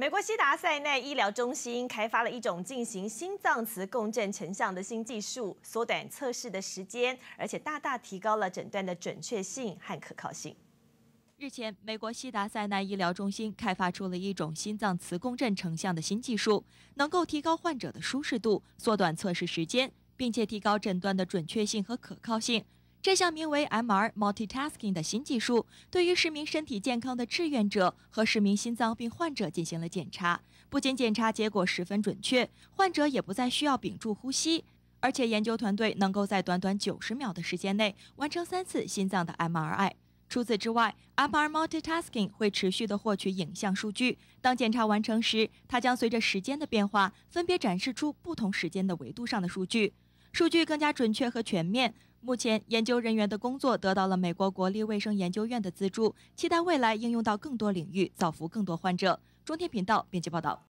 美国西达塞奈医疗中心开发了一种进行心脏磁共振成像的新技术，缩短测试的时间，而且大大提高了诊断的准确性和可靠性。日前，美国西达塞奈医疗中心开发出了一种心脏磁共振成像的新技术，能够提高患者的舒适度，缩短测试时间，并且提高诊断的准确性和可靠性。这项名为 MR Multitasking 的新技术，对于市民身体健康的志愿者和市民心脏病患者进行了检查，不仅检查结果十分准确，患者也不再需要屏住呼吸，而且研究团队能够在短短九十秒的时间内完成三次心脏的 MRI。除此之外，MR Multitasking 会持续的获取影像数据，当检查完成时，它将随着时间的变化，分别展示出不同时间的维度上的数据，数据更加准确和全面。目前，研究人员的工作得到了美国国立卫生研究院的资助，期待未来应用到更多领域，造福更多患者。中天频道编辑报道。